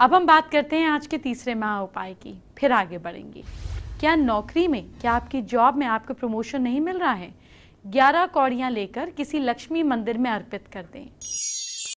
अब हम बात करते हैं आज के तीसरे महा उपाय की फिर आगे बढ़ेंगे क्या नौकरी में क्या आपकी जॉब में आपको प्रमोशन नहीं मिल रहा है ग्यारह कौड़ियाँ लेकर किसी लक्ष्मी मंदिर में अर्पित कर दें